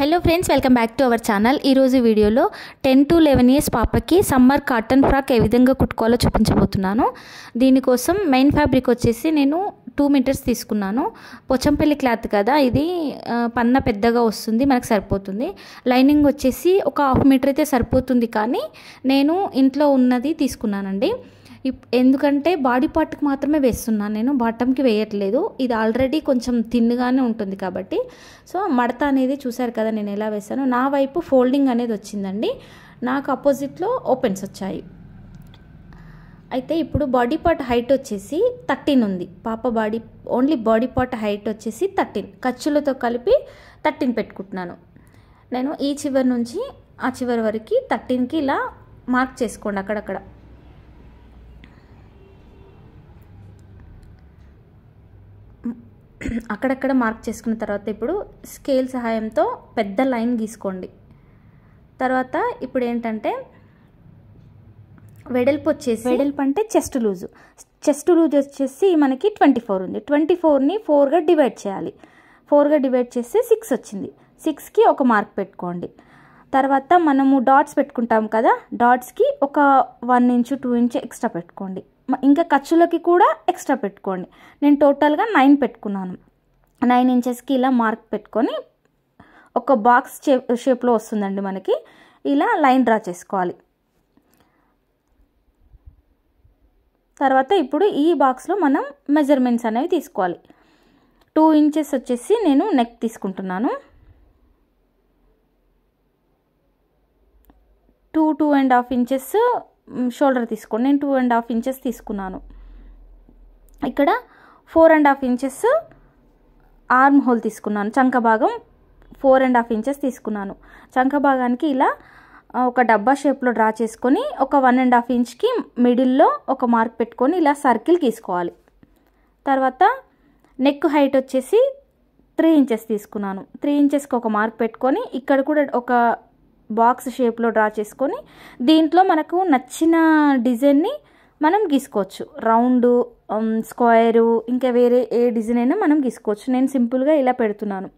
hello friends welcome back to our channel ఈరోజు వీడియోలో ten to eleven years పాపకి summer cotton frock ఏ విధంగా కుట్టుకోవాలో చూపించబోతున్నాను దీనికోసం మెయిన్ ఫ్యాబ్రిక్ వచ్చేసి నేను టూ మీటర్స్ తీసుకున్నాను పొచ్చంపల్లి క్లాత్ కదా ఇది పన్న పెద్దగా వస్తుంది మనకు సరిపోతుంది లైనింగ్ వచ్చేసి ఒక హాఫ్ మీటర్ అయితే సరిపోతుంది కానీ నేను ఇంట్లో ఉన్నది తీసుకున్నానండి ఎందుకంటే బాడీ పార్ట్కి మాత్రమే వేస్తున్నాను నేను బాటమ్కి వేయట్లేదు ఇది ఆల్రెడీ కొంచెం తిన్నుగానే ఉంటుంది కాబట్టి సో మడత అనేది చూశారు కదా నేను ఎలా వేసాను నా వైపు ఫోల్డింగ్ అనేది వచ్చిందండి నాకు అపోజిట్లో ఓపెన్స్ వచ్చాయి అయితే ఇప్పుడు బాడీ పార్ట్ హైట్ వచ్చేసి థర్టీన్ ఉంది పాప body only body part height వచ్చేసి థర్టీన్ ఖర్చులతో కలిపి థర్టీన్ పెట్టుకుంటున్నాను నేను ఈ చివరి నుంచి ఆ చివరి వరకు థర్టీన్కి ఇలా మార్క్ చేసుకోండి అక్కడక్కడ అక్కడక్కడ మార్క్ చేసుకున్న తర్వాత ఇప్పుడు స్కేల్ సహాయంతో పెద్ద లైన్ గీసుకోండి తర్వాత ఇప్పుడు ఏంటంటే వెడల్పు వచ్చేసి వెడల్పు అంటే చెస్ట్ లూజు చెస్ట్ లూజ్ వచ్చేసి మనకి ట్వంటీ ఫోర్ ఉంది ట్వంటీ ఫోర్ని ఫోర్గా డివైడ్ చేయాలి ఫోర్గా డివైడ్ చేస్తే సిక్స్ వచ్చింది సిక్స్కి ఒక మార్క్ పెట్టుకోండి తర్వాత మనము డాట్స్ పెట్టుకుంటాం కదా డాట్స్కి ఒక one inch two inch extra పెట్టుకోండి ఇంకా ఖర్చులకి కూడా ఎక్స్ట్రా పెట్టుకోండి నేను టోటల్గా నైన్ పెట్టుకున్నాను నైన్ ఇంచెస్కి ఇలా మార్క్ పెట్టుకొని ఒక బాక్స్ షేప్లో వస్తుందండి మనకి ఇలా లైన్ డ్రా చేసుకోవాలి తర్వాత ఇప్పుడు ఈ బాక్స్లో మనం మెజర్మెంట్స్ అనేవి తీసుకోవాలి టూ ఇంచెస్ వచ్చేసి నేను నెక్ తీసుకుంటున్నాను two two and half inches shoulder తీసుకోండి నేను టూ అండ్ హాఫ్ ఇంచెస్ తీసుకున్నాను ఇక్కడ four and half inches arm hole తీసుకున్నాను చంక భాగం ఫోర్ అండ్ హాఫ్ ఇంచెస్ తీసుకున్నాను చంక భాగానికి ఇలా ఒక డబ్బా షేప్లో డ్రా చేసుకొని ఒక వన్ అండ్ హాఫ్ ఇంచ్కి మిడిల్లో ఒక మార్క్ పెట్టుకొని ఇలా సర్కిల్ తీసుకోవాలి తర్వాత నెక్ హైట్ వచ్చేసి త్రీ ఇంచెస్ తీసుకున్నాను త్రీ ఇంచెస్కి ఒక మార్క్ పెట్టుకొని ఇక్కడ కూడా ఒక బాక్స్ షేప్లో డ్రా చేసుకొని దీంట్లో మనకు నచ్చిన డిజైన్ని మనం గీసుకోవచ్చు రౌండ్ స్క్వేరు ఇంకా వేరే ఏ డిజైన్ అయినా మనం గీసుకోవచ్చు నేను సింపుల్గా ఇలా పెడుతున్నాను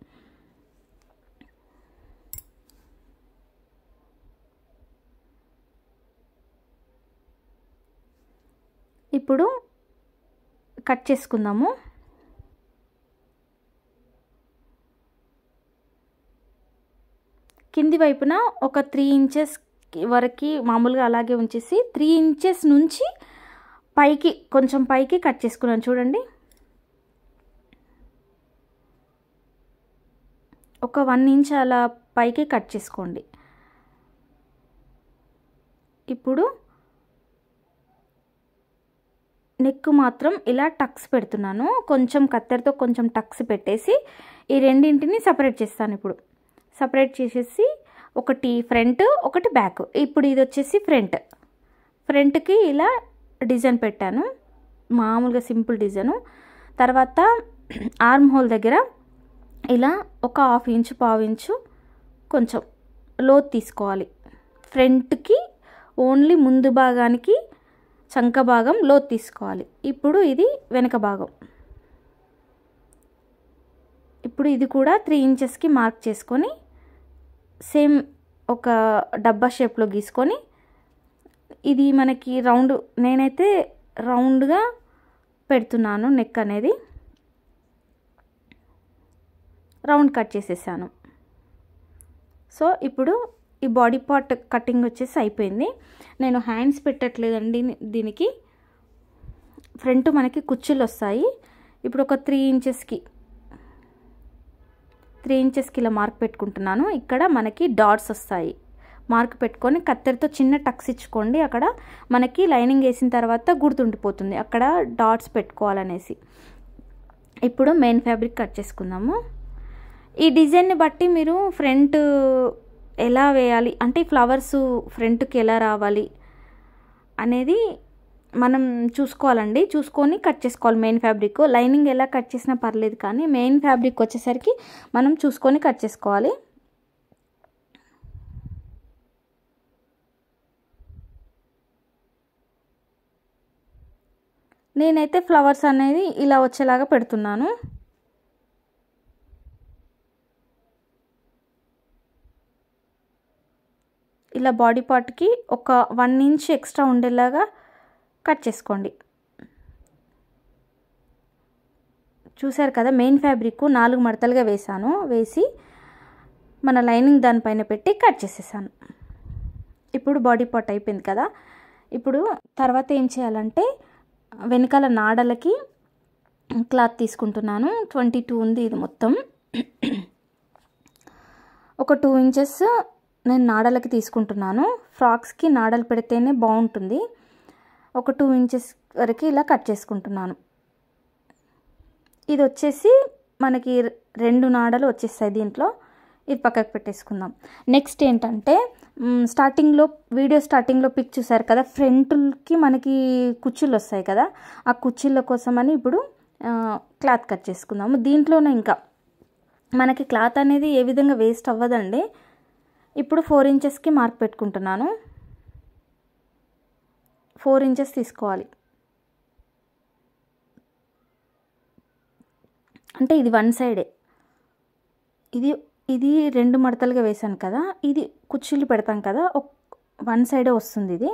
ఇప్పుడు కట్ చేసుకుందాము వైపున ఒక త్రీ ఇంచెస్ వరకు మామూలుగా అలాగే ఉంచేసి త్రీ ఇంచెస్ నుంచి పైకి కొంచెం పైకి కట్ చేసుకున్నాను చూడండి ఒక వన్ ఇంచ్ అలా పైకి కట్ చేసుకోండి ఇప్పుడు నెక్ మాత్రం ఇలా టక్స్ పెడుతున్నాను కొంచెం కత్తెరతో కొంచెం టక్స్ పెట్టేసి ఈ రెండింటిని సపరేట్ చేస్తాను ఇప్పుడు సపరేట్ చేసేసి ఒకటి ఫ్రంట్ ఒకటి బ్యాక్ ఇప్పుడు ఇది వచ్చేసి ఫ్రంట్ ఫ్రంట్కి ఇలా డిజైన్ పెట్టాను మామూలుగా సింపుల్ డిజైను తర్వాత ఆర్మ్ హోల్ దగ్గర ఇలా ఒక హాఫ్ ఇంచు పావు ఇంచు కొంచెం లోత్ తీసుకోవాలి ఫ్రంట్కి ఓన్లీ ముందు భాగానికి చంక భాగం లోత్ తీసుకోవాలి ఇప్పుడు ఇది వెనక భాగం ఇప్పుడు ఇది కూడా త్రీ ఇంచెస్కి మార్క్ చేసుకొని సేమ్ ఒక డబ్బా షేప్లో గీసుకొని ఇది మనకి రౌండ్ నేనైతే రౌండ్గా పెడుతున్నాను నెక్ అనేది రౌండ్ కట్ చేసేసాను సో ఇప్పుడు ఈ బాడీ పార్ట్ కటింగ్ వచ్చేసి అయిపోయింది నేను హ్యాండ్స్ పెట్టట్లేదండి దీనికి ఫ్రంట్ మనకి కుచ్చులు వస్తాయి ఇప్పుడు ఒక త్రీ ఇంచెస్కి త్రీ ఇంచెస్కి ఇలా మార్క్ పెట్టుకుంటున్నాను ఇక్కడ మనకి డాట్స్ వస్తాయి మార్క్ పెట్టుకొని కత్తెరతో చిన్న టక్స్ ఇచ్చుకోండి అక్కడ మనకి లైనింగ్ వేసిన తర్వాత గుర్తుండిపోతుంది అక్కడ డాట్స్ పెట్టుకోవాలనేసి ఇప్పుడు మెయిన్ ఫ్యాబ్రిక్ కట్ చేసుకుందాము ఈ డిజైన్ని బట్టి మీరు ఫ్రంట్ ఎలా వేయాలి అంటే ఫ్లవర్స్ ఫ్రంట్కి ఎలా రావాలి అనేది మనం చూసుకోవాలండి చూసుకొని కట్ చేసుకోవాలి మెయిన్ ఫ్యాబ్రిక్ లైనింగ్ ఎలా కట్ చేసినా పర్లేదు కానీ మెయిన్ ఫ్యాబ్రిక్ వచ్చేసరికి మనం చూసుకొని కట్ చేసుకోవాలి నేనైతే ఫ్లవర్స్ అనేది ఇలా వచ్చేలాగా పెడుతున్నాను ఇలా బాడీ పార్ట్కి ఒక వన్ ఇంచ్ ఎక్స్ట్రా ఉండేలాగా కట్ చేసుకోండి చూశారు కదా మెయిన్ ఫ్యాబ్రిక్ నాలుగు మడతలుగా వేసాను వేసి మన లైనింగ్ దానిపైన పెట్టి కట్ చేసేసాను ఇప్పుడు బాడీ పార్ట్ అయిపోయింది కదా ఇప్పుడు తర్వాత ఏం చేయాలంటే వెనకాల నాడలకి క్లాత్ తీసుకుంటున్నాను ట్వంటీ టూ ఉంది ఇది మొత్తం ఒక టూ ఇంచెస్ నేను నాడలకి తీసుకుంటున్నాను ఫ్రాక్స్కి నాడలు పెడితేనే బాగుంటుంది ఒక టూ ఇంచెస్ వరకు ఇలా కట్ చేసుకుంటున్నాను ఇది వచ్చేసి మనకి రెండు నాడలు వచ్చేస్తాయి దీంట్లో ఇది పక్కకు పెట్టేసుకుందాం నెక్స్ట్ ఏంటంటే స్టార్టింగ్లో వీడియో స్టార్టింగ్లో పిక్ చూసారు కదా ఫ్రంట్కి మనకి కుర్చీలు వస్తాయి కదా ఆ కుర్చీల కోసమని ఇప్పుడు క్లాత్ కట్ చేసుకుందాము దీంట్లోనే ఇంకా మనకి క్లాత్ అనేది ఏ విధంగా వేస్ట్ అవ్వదండి ఇప్పుడు ఫోర్ ఇంచెస్కి మార్క్ పెట్టుకుంటున్నాను ఫోర్ ఇంచెస్ తీసుకోవాలి అంటే ఇది వన్ సైడే ఇది ఇది రెండు మడతలుగా వేసాను కదా ఇది కుర్చీలు పెడతాం కదా వన్ సైడే వస్తుంది ఇది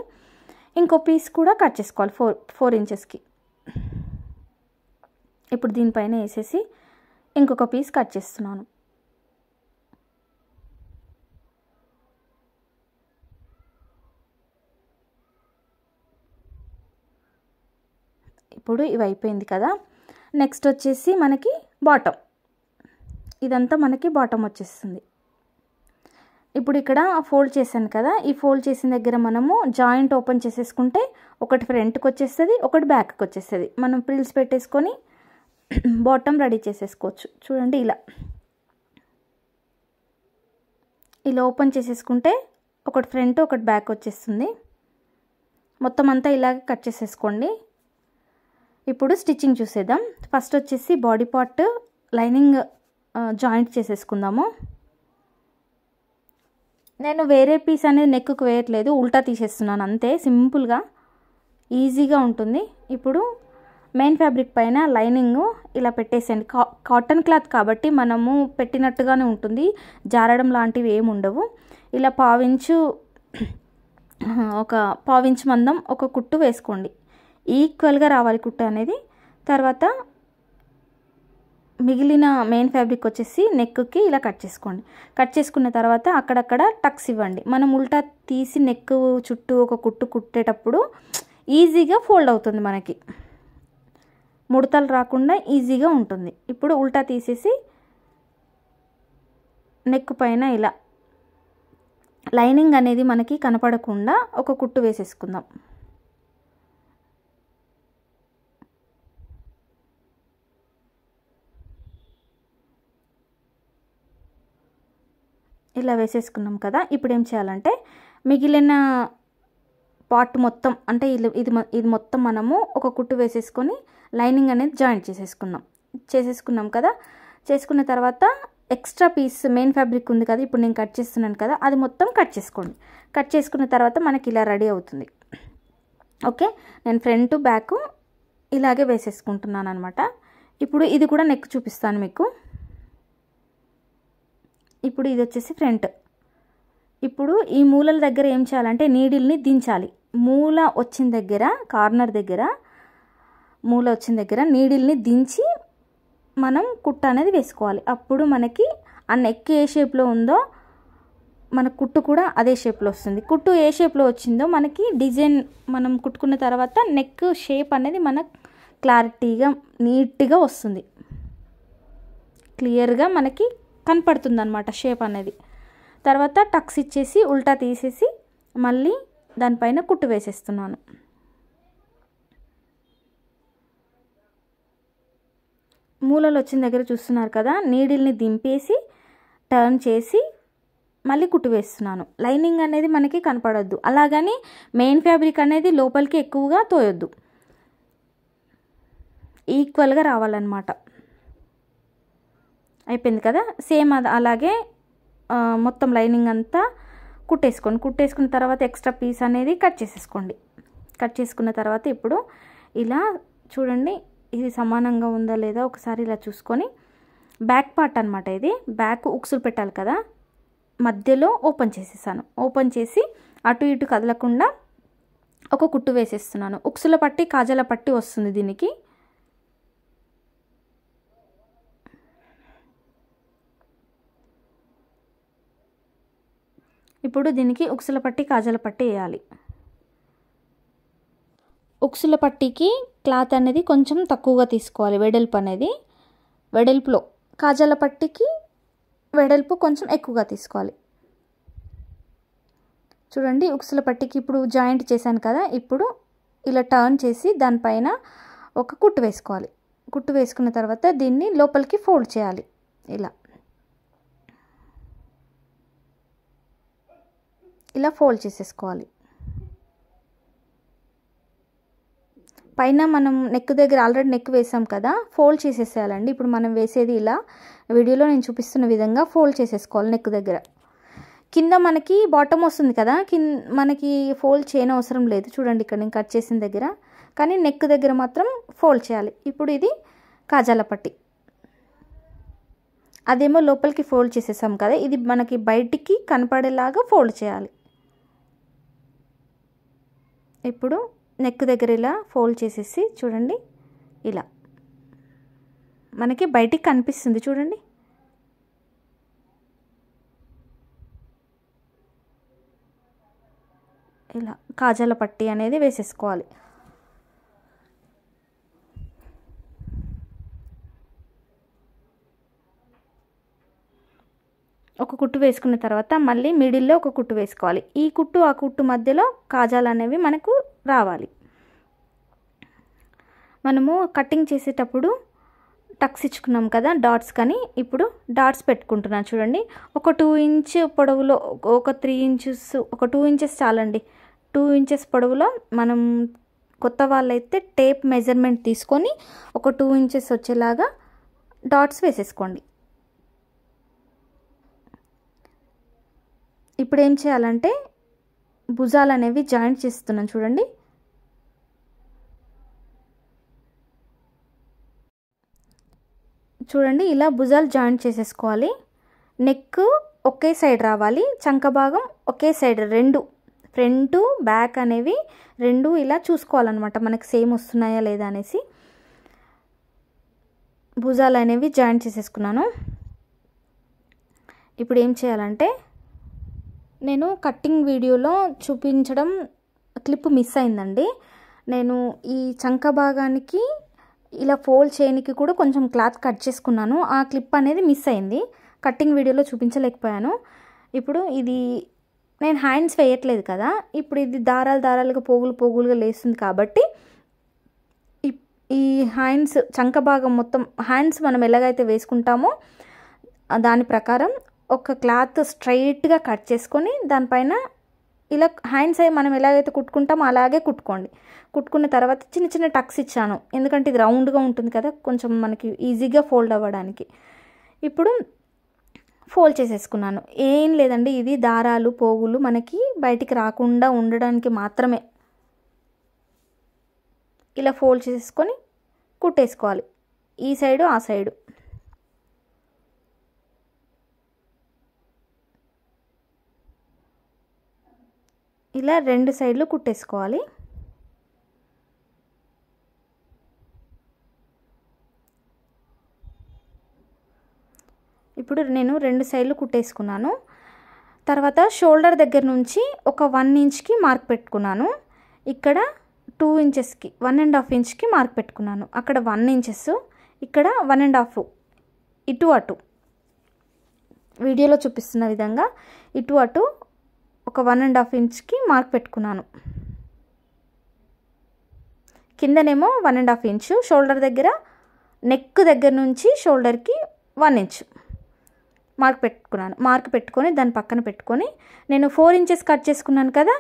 ఇంకో పీస్ కూడా కట్ చేసుకోవాలి ఫోర్ ఫోర్ ఇంచెస్కి ఇప్పుడు దీనిపైన వేసేసి ఇంకొక పీస్ కట్ చేస్తున్నాను ఇప్పుడు ఇవి అయిపోయింది కదా నెక్స్ట్ వచ్చేసి మనకి బాటమ్ ఇదంతా మనకి బాటమ్ వచ్చేస్తుంది ఇప్పుడు ఇక్కడ ఫోల్డ్ చేశాను కదా ఈ ఫోల్డ్ చేసిన దగ్గర మనము జాయింట్ ఓపెన్ చేసేసుకుంటే ఒకటి ఫ్రంట్కి వచ్చేస్తుంది ఒకటి బ్యాక్కి వచ్చేస్తుంది మనం ప్రిల్స్ పెట్టేసుకొని బాటమ్ రెడీ చేసేసుకోవచ్చు చూడండి ఇలా ఇలా ఓపెన్ చేసేసుకుంటే ఒకటి ఫ్రంట్ ఒకటి బ్యాక్ వచ్చేస్తుంది మొత్తం అంతా ఇలాగే కట్ చేసేసుకోండి ఇప్పుడు స్టిచ్చింగ్ చూసేద్దాం ఫస్ట్ వచ్చేసి బాడీ పార్ట్ లైనింగ్ జాయింట్ చేసేసుకుందాము నేను వేరే పీస్ అనేది నెక్కు వేయట్లేదు ఉల్టా తీసేస్తున్నాను అంతే సింపుల్గా ఈజీగా ఉంటుంది ఇప్పుడు మెయిన్ ఫ్యాబ్రిక్ పైన లైనింగ్ ఇలా పెట్టేసేయండి కా కాటన్ క్లాత్ కాబట్టి మనము పెట్టినట్టుగానే ఉంటుంది జారడం లాంటివి ఏమి ఉండవు ఇలా పావించు ఒక పావించు మందం ఒక కుట్టు వేసుకోండి ఈక్వల్గా రావాలి కుట్ట అనేది తర్వాత మిగిలిన మెయిన్ ఫ్యాబ్రిక్ వచ్చేసి నెక్కి ఇలా కట్ చేసుకోండి కట్ చేసుకున్న తర్వాత అక్కడక్కడ టక్స్ ఇవ్వండి మనం ఉల్టా తీసి నెక్ చుట్టూ ఒక కుట్టు కుట్టేటప్పుడు ఈజీగా ఫోల్డ్ అవుతుంది మనకి ముడతలు రాకుండా ఈజీగా ఉంటుంది ఇప్పుడు ఉల్టా తీసేసి నెక్ పైన ఇలా లైనింగ్ అనేది మనకి కనపడకుండా ఒక కుట్టు వేసేసుకుందాం ఇలా వేసేసుకున్నాం కదా ఇప్పుడు ఏం చేయాలంటే మిగిలిన పార్ట్ మొత్తం అంటే ఇది ఇది మొత్తం మనము ఒక కుట్టు వేసేసుకొని లైనింగ్ అనేది జాయింట్ చేసేసుకున్నాం చేసేసుకున్నాం కదా చేసుకున్న తర్వాత ఎక్స్ట్రా పీస్ మెయిన్ ఫ్యాబ్రిక్ ఉంది కదా ఇప్పుడు నేను కట్ చేస్తున్నాను కదా అది మొత్తం కట్ చేసుకోండి కట్ చేసుకున్న తర్వాత మనకి ఇలా రెడీ అవుతుంది ఓకే నేను ఫ్రంట్ బ్యాక్ ఇలాగే వేసేసుకుంటున్నాను అనమాట ఇప్పుడు ఇది కూడా నెక్ చూపిస్తాను మీకు ఇప్పుడు ఇది వచ్చేసి ఫ్రంట్ ఇప్పుడు ఈ మూలల దగ్గర ఏం చేయాలంటే నీడిల్ని దించాలి మూల వచ్చిన దగ్గర కార్నర్ దగ్గర మూల వచ్చిన దగ్గర నీడిల్ని దించి మనం కుట్ట అనేది వేసుకోవాలి అప్పుడు మనకి ఆ నెక్ ఏ షేప్లో ఉందో మన కుట్టు కూడా అదే షేప్లో వస్తుంది కుట్టు ఏ షేప్లో వచ్చిందో మనకి డిజైన్ మనం కుట్టుకున్న తర్వాత నెక్ షేప్ అనేది మన క్లారిటీగా నీట్గా వస్తుంది క్లియర్గా మనకి కనపడుతుందనమాట షేప్ అనేది తర్వాత టక్స్ ఇచ్చేసి ఉల్టా తీసేసి మళ్ళీ దానిపైన కుట్టు వేసేస్తున్నాను మూలలు వచ్చిన దగ్గర చూస్తున్నారు కదా నీడిల్ని దింపేసి టర్న్ చేసి మళ్ళీ కుట్టు వేస్తున్నాను లైనింగ్ అనేది మనకి కనపడద్దు అలాగని మెయిన్ ఫ్యాబ్రిక్ అనేది లోపలికి ఎక్కువగా తోయొద్దు ఈక్వల్గా రావాలన్నమాట అయిపోయింది కదా సేమ్ అది అలాగే మొత్తం లైనింగ్ అంతా కుట్టేసుకోండి కుట్టేసుకున్న తర్వాత ఎక్స్ట్రా పీస్ అనేది కట్ చేసేసుకోండి కట్ చేసుకున్న తర్వాత ఇప్పుడు ఇలా చూడండి ఇది సమానంగా ఉందా లేదా ఒకసారి ఇలా చూసుకొని బ్యాక్ పార్ట్ అనమాట ఇది బ్యాక్ ఉక్సులు పెట్టాలి కదా మధ్యలో ఓపెన్ చేసేసాను ఓపెన్ చేసి అటు ఇటు కదలకుండా ఒక కుట్టు వేసేస్తున్నాను ఉక్సుల పట్టి కాజల పట్టి వస్తుంది దీనికి ఇప్పుడు దీనికి ఉక్సుల పట్టి కాజల పట్టి వేయాలి ఉక్సుల పట్టికి క్లాత్ అనేది కొంచెం తక్కువగా తీసుకోవాలి వెడల్పు అనేది వెడల్పులో కాజల పట్టికి వెడల్పు కొంచెం ఎక్కువగా తీసుకోవాలి చూడండి ఉక్సుల పట్టికి ఇప్పుడు జాయింట్ చేశాను కదా ఇప్పుడు ఇలా టర్న్ చేసి దానిపైన ఒక కుట్టు వేసుకోవాలి కుట్టు వేసుకున్న తర్వాత దీన్ని లోపలికి ఫోల్డ్ చేయాలి ఇలా ఇలా ఫోల్డ్ చేసేసుకోవాలి పైన మనం నెక్ దగ్గర ఆల్రెడీ నెక్ వేసాం కదా ఫోల్డ్ చేసేసేయాలండి ఇప్పుడు మనం వేసేది ఇలా వీడియోలో నేను చూపిస్తున్న విధంగా ఫోల్డ్ చేసేసుకోవాలి నెక్ దగ్గర కింద మనకి బాటమ్ వస్తుంది కదా కింద మనకి ఫోల్డ్ చేయని అవసరం లేదు చూడండి ఇక్కడ నేను కట్ చేసిన దగ్గర కానీ నెక్ దగ్గర మాత్రం ఫోల్డ్ చేయాలి ఇప్పుడు ఇది కాజాల పట్టి అదేమో లోపలికి ఫోల్డ్ చేసేసాం కదా ఇది మనకి బయటికి కనపడేలాగా ఫోల్డ్ చేయాలి ఇప్పుడు నెక్ దగ్గర ఇలా ఫోల్డ్ చేసేసి చూడండి ఇలా మనకి బయటికి కనిపిస్తుంది చూడండి ఇలా కాజాల పట్టి అనేది వేసేసుకోవాలి ఒక కుట్టు వేసుకున్న తర్వాత మళ్ళీ మిడిల్లో ఒక కుట్టు వేసుకోవాలి ఈ కుట్టు ఆ కుట్టు మధ్యలో కాజాలు అనేవి మనకు రావాలి మనము కటింగ్ చేసేటప్పుడు టక్స్ ఇచ్చుకున్నాం కదా డాట్స్ కానీ ఇప్పుడు డాట్స్ పెట్టుకుంటున్నాను చూడండి ఒక టూ ఇంచ్ పొడవులో ఒక త్రీ ఇంచెస్ ఒక టూ ఇంచెస్ చాలండి టూ ఇంచెస్ పొడవులో మనం కొత్త వాళ్ళైతే టేప్ మెజర్మెంట్ తీసుకొని ఒక టూ ఇంచెస్ వచ్చేలాగా డాట్స్ వేసేసుకోండి ఇప్పుడు ఏం చేయాలంటే భుజాలు అనేవి జాయింట్ చేస్తున్నాను చూడండి చూడండి ఇలా భుజాలు జాయింట్ చేసేసుకోవాలి నెక్ ఒకే సైడ్ రావాలి చంక భాగం ఒకే సైడ్ రెండు ఫ్రంట్ బ్యాక్ అనేవి రెండు ఇలా చూసుకోవాలన్నమాట మనకు సేమ్ వస్తున్నాయా లేదా అనేసి భుజాలు అనేవి జాయింట్ చేసేసుకున్నాను ఇప్పుడు ఏం చేయాలంటే నేను కట్టింగ్ వీడియోలో చూపించడం క్లిప్ మిస్ అయిందండి నేను ఈ చంక భాగానికి ఇలా ఫోల్డ్ చేయడానికి కూడా కొంచెం క్లాత్ కట్ చేసుకున్నాను ఆ క్లిప్ అనేది మిస్ అయింది కట్టింగ్ వీడియోలో చూపించలేకపోయాను ఇప్పుడు ఇది నేను హ్యాండ్స్ వేయట్లేదు కదా ఇప్పుడు ఇది దారాలు దారాలుగా పోగులు పోగులుగా లేస్తుంది కాబట్టి ఈ హ్యాండ్స్ చంక భాగం మొత్తం హ్యాండ్స్ మనం ఎలాగైతే వేసుకుంటామో దాని ప్రకారం ఒక క్లాత్ స్ట్రైట్గా కట్ చేసుకొని దానిపైన ఇలా హ్యాండ్స్ అవి మనం ఎలాగైతే కుట్టుకుంటామో అలాగే కుట్టుకోండి కుట్టుకున్న తర్వాత చిన్న చిన్న టక్స్ ఇచ్చాను ఎందుకంటే ఇది రౌండ్గా ఉంటుంది కదా కొంచెం మనకి ఈజీగా ఫోల్డ్ అవ్వడానికి ఇప్పుడు ఫోల్డ్ చేసేసుకున్నాను ఏం లేదండి ఇది దారాలు పోగులు మనకి బయటికి రాకుండా ఉండడానికి మాత్రమే ఇలా ఫోల్డ్ చేసేసుకొని కుట్టేసుకోవాలి ఈ సైడు ఆ సైడు ఇలా రెండు సైడ్లు కుట్టేసుకోవాలి ఇప్పుడు నేను రెండు సైడ్లు కుట్టేసుకున్నాను తర్వాత షోల్డర్ దగ్గర నుంచి ఒక వన్ ఇంచ్కి మార్క్ పెట్టుకున్నాను ఇక్కడ టూ ఇంచెస్కి వన్ అండ్ హాఫ్ ఇంచ్కి మార్క్ పెట్టుకున్నాను అక్కడ వన్ ఇంచెస్ ఇక్కడ వన్ అండ్ హాఫ్ ఇటు అటు వీడియోలో చూపిస్తున్న విధంగా ఇటు అటు ఒక వన్ అండ్ హాఫ్ ఇంచ్కి మార్క్ పెట్టుకున్నాను కిందనేమో one and half inch shoulder దగ్గర నెక్ దగ్గర నుంచి షోల్డర్కి వన్ ఇంచ్ మార్క్ పెట్టుకున్నాను మార్క్ పెట్టుకొని దాని పక్కన పెట్టుకొని నేను ఫోర్ ఇంచెస్ కట్ చేసుకున్నాను కదా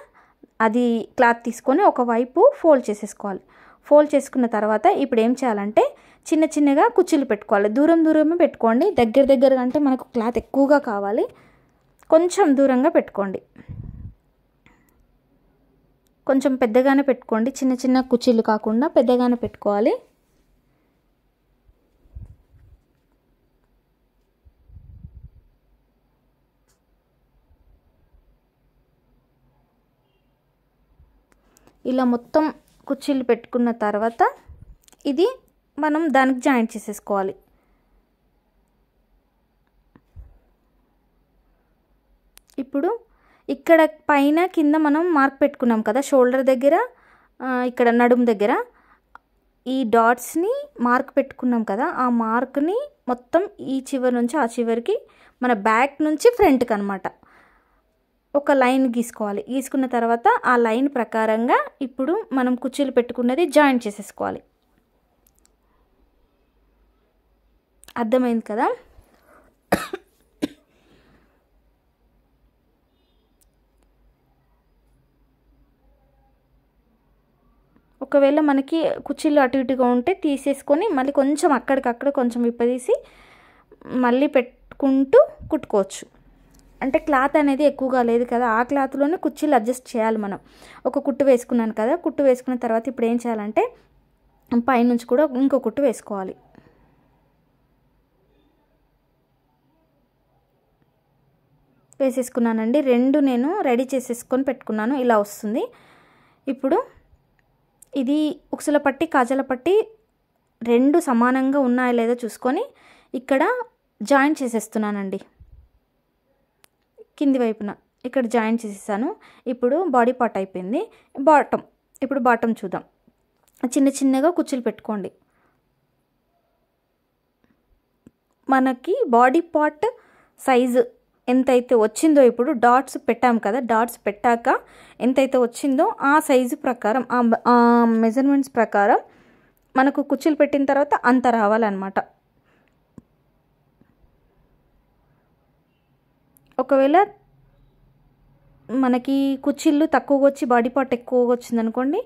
అది క్లాత్ తీసుకొని ఒకవైపు ఫోల్డ్ చేసేసుకోవాలి ఫోల్డ్ చేసుకున్న తర్వాత ఇప్పుడు ఏం చేయాలంటే చిన్న చిన్నగా కుర్చీలు పెట్టుకోవాలి దూరం దూరమే పెట్టుకోండి దగ్గర దగ్గర అంటే మనకు క్లాత్ ఎక్కువగా కావాలి కొంచెం దూరంగా పెట్టుకోండి కొంచెం పెద్దగానే పెట్టుకోండి చిన్న చిన్న కుచీలు కాకుండా పెద్దగానే పెట్టుకోవాలి ఇలా మొత్తం కుర్చీలు పెట్టుకున్న తర్వాత ఇది మనం దానికి జాయింట్ చేసేసుకోవాలి ఇప్పుడు ఇక్కడ పైన కింద మనం మార్క్ పెట్టుకున్నాం కదా షోల్డర్ దగ్గర ఇక్కడ నడుము దగ్గర ఈ డాట్స్ని మార్క్ పెట్టుకున్నాం కదా ఆ మార్క్ని మొత్తం ఈ చివరి నుంచి ఆ చివరికి మన బ్యాక్ నుంచి ఫ్రంట్కి అనమాట ఒక లైన్ గీసుకోవాలి గీసుకున్న తర్వాత ఆ లైన్ ప్రకారంగా ఇప్పుడు మనం కుర్చీలు పెట్టుకున్నది జాయింట్ చేసేసుకోవాలి అర్థమైంది కదా ఒకవేళ మనకి కుర్చీలు అటు ఇటుగా ఉంటే తీసేసుకొని మళ్ళీ కొంచెం అక్కడికక్కడ కొంచెం విప్పదీసి మళ్ళీ పెట్టుకుంటూ కుట్టుకోవచ్చు అంటే క్లాత్ అనేది ఎక్కువగా లేదు కదా ఆ క్లాత్లోనే కుర్చీలు అడ్జస్ట్ చేయాలి మనం ఒక కుట్టు వేసుకున్నాను కదా కుట్టు వేసుకున్న తర్వాత ఇప్పుడు ఏం చేయాలంటే పైనుంచి కూడా ఇంకో కుట్టు వేసుకోవాలి వేసేసుకున్నానండి రెండు నేను రెడీ చేసేసుకొని పెట్టుకున్నాను ఇలా వస్తుంది ఇప్పుడు ఇది ఉక్సుల పట్టి కాజల పట్టి రెండు సమానంగా ఉన్నాయో లేదో చూసుకొని ఇక్కడ జాయిన్ చేసేస్తున్నానండి కింది వైపున ఇక్కడ జాయిన్ చేసేసాను ఇప్పుడు బాడీ పార్ట్ అయిపోయింది బాటమ్ ఇప్పుడు బాటమ్ చూద్దాం చిన్న చిన్నగా కుచ్చులు పెట్టుకోండి మనకి బాడీ పార్ట్ సైజు ఎంతైతే వచ్చిందో ఇప్పుడు డాట్స్ పెట్టాము కదా డాట్స్ పెట్టాక ఎంతైతే వచ్చిందో ఆ సైజు ప్రకారం ఆ మెజర్మెంట్స్ ప్రకారం మనకు కుచ్చులు పెట్టిన తర్వాత అంత రావాలన్నమాట ఒకవేళ మనకి కుచ్చిళ్ళు తక్కువగా వచ్చి బాడీ పార్ట్ ఎక్కువగా వచ్చింది అనుకోండి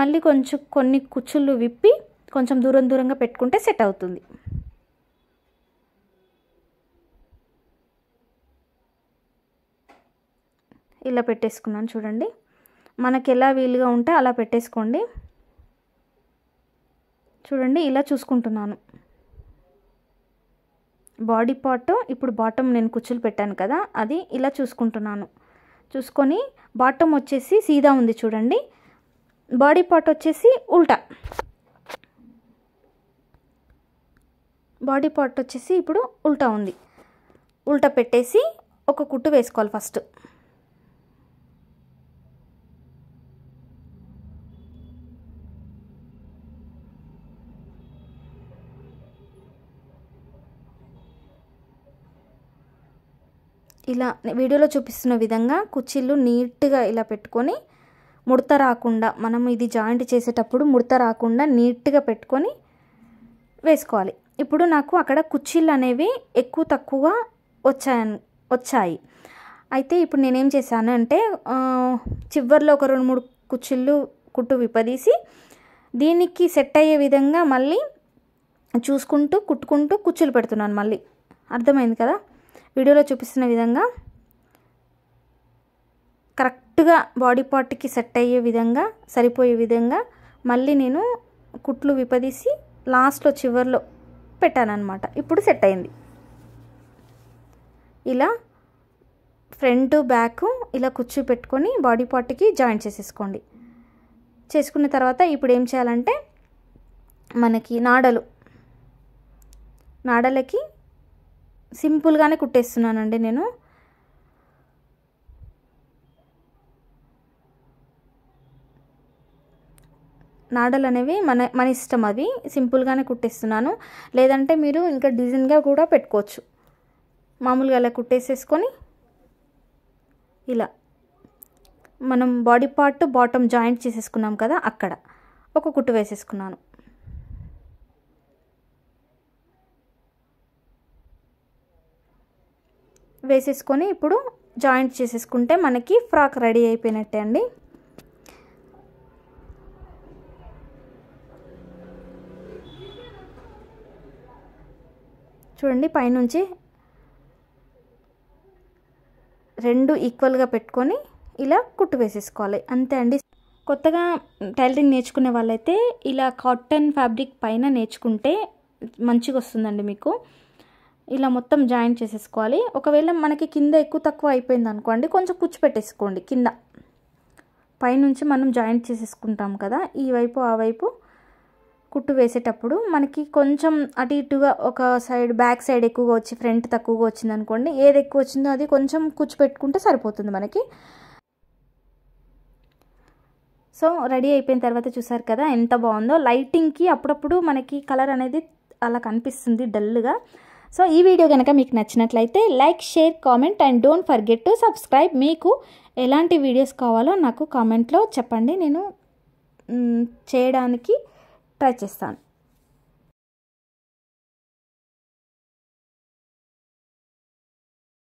మళ్ళీ కొంచెం కొన్ని కుచ్చుళ్ళు విప్పి కొంచెం దూరం దూరంగా పెట్టుకుంటే సెట్ అవుతుంది ఇలా పెట్టేసుకున్నాను చూడండి మనకి ఎలా వీలుగా ఉంటే అలా పెట్టేసుకోండి చూడండి ఇలా చూసుకుంటున్నాను బాడీ పార్ట్ ఇప్పుడు బాటమ్ నేను కుచ్చులు పెట్టాను కదా అది ఇలా చూసుకుంటున్నాను చూసుకొని బాటమ్ వచ్చేసి సీదా ఉంది చూడండి బాడీ పార్ట్ వచ్చేసి ఉల్టా బాడీ పార్ట్ వచ్చేసి ఇప్పుడు ఉల్టా ఉంది ఉల్టా పెట్టేసి ఒక కుట్టు వేసుకోవాలి ఫస్ట్ ఇలా వీడియోలో చూపిస్తున్న విధంగా కుచ్చిళ్ళు నీట్గా ఇలా పెట్టుకొని ముడత రాకుండా మనం ఇది జాయింట్ చేసేటప్పుడు ముడత రాకుండా నీట్గా పెట్టుకొని వేసుకోవాలి ఇప్పుడు నాకు అక్కడ కుచ్చిళ్ళు అనేవి ఎక్కువ తక్కువ వచ్చాయను వచ్చాయి అయితే ఇప్పుడు నేనేం చేశాను అంటే చివరిలో ఒక రెండు మూడు కుచ్చిళ్ళు కుట్టు విప్పదీసి దీనికి సెట్ అయ్యే విధంగా మళ్ళీ చూసుకుంటూ కుట్టుకుంటూ కుచ్చులు పెడుతున్నాను మళ్ళీ అర్థమైంది కదా వీడియోలో చూపిస్తున్న విధంగా కరెక్ట్గా బాడీ పార్ట్కి సెట్ అయ్యే విధంగా సరిపోయే విధంగా మళ్ళీ నేను కుట్లు విపదీసి లాస్ట్లో చివరిలో పెట్టానమాట ఇప్పుడు సెట్ అయింది ఇలా ఫ్రంట్ బ్యాక్ ఇలా కూర్చోపెట్టుకొని పెట్టుకొని బాడీ పార్ట్కి జాయిన్ చేసేసుకోండి చేసుకున్న తర్వాత ఇప్పుడు ఏం చేయాలంటే మనకి నాడలు నాడలకి సింపుల్గానే కుట్టేస్తున్నానండి నేను నాడలు అనేవి మన మన ఇష్టం అది సింపుల్గానే కుట్టేస్తున్నాను లేదంటే మీరు ఇంకా డిజైన్గా కూడా పెట్టుకోవచ్చు మామూలుగా అలా కుట్టేసేసుకొని ఇలా మనం బాడీ పార్ట్ బాటమ్ జాయింట్ చేసేసుకున్నాం కదా అక్కడ ఒక కుట్టు వేసేసుకున్నాను వేసేసుకొని ఇప్పుడు జాయింట్ చేసేసుకుంటే మనకి ఫ్రాక్ రెడీ అయిపోయినట్టే అండి చూడండి పైనుంచి రెండు ఈక్వల్గా పెట్టుకొని ఇలా కుట్టు వేసేసుకోవాలి అంతే అండి కొత్తగా టైలరింగ్ నేర్చుకునే వాళ్ళైతే ఇలా కాటన్ ఫ్యాబ్రిక్ పైన నేర్చుకుంటే మంచిగా వస్తుందండి మీకు ఇలా మొత్తం జాయింట్ చేసేసుకోవాలి ఒకవేళ మనకి కింద ఎక్కువ తక్కువ అయిపోయింది అనుకోండి కొంచెం కుచ్చు కింద పైనుంచి మనం జాయింట్ చేసేసుకుంటాం కదా ఈ వైపు ఆ వైపు కుట్టు వేసేటప్పుడు మనకి కొంచెం అటు ఇటుగా ఒక సైడ్ బ్యాక్ సైడ్ ఎక్కువగా వచ్చి ఫ్రంట్ తక్కువగా వచ్చింది అనుకోండి ఏది ఎక్కువ వచ్చిందో అది కొంచెం కుచ్చు సరిపోతుంది మనకి సో రెడీ అయిపోయిన తర్వాత చూసారు కదా ఎంత బాగుందో లైటింగ్కి అప్పుడప్పుడు మనకి కలర్ అనేది అలా కనిపిస్తుంది డల్గా సో ఈ వీడియో కనుక మీకు నచ్చినట్లయితే like share comment and don't forget to subscribe మీకు ఎలాంటి వీడియోస్ కావాలో నాకు కామెంట్లో చెప్పండి నేను చేయడానికి ట్రై చేస్తాను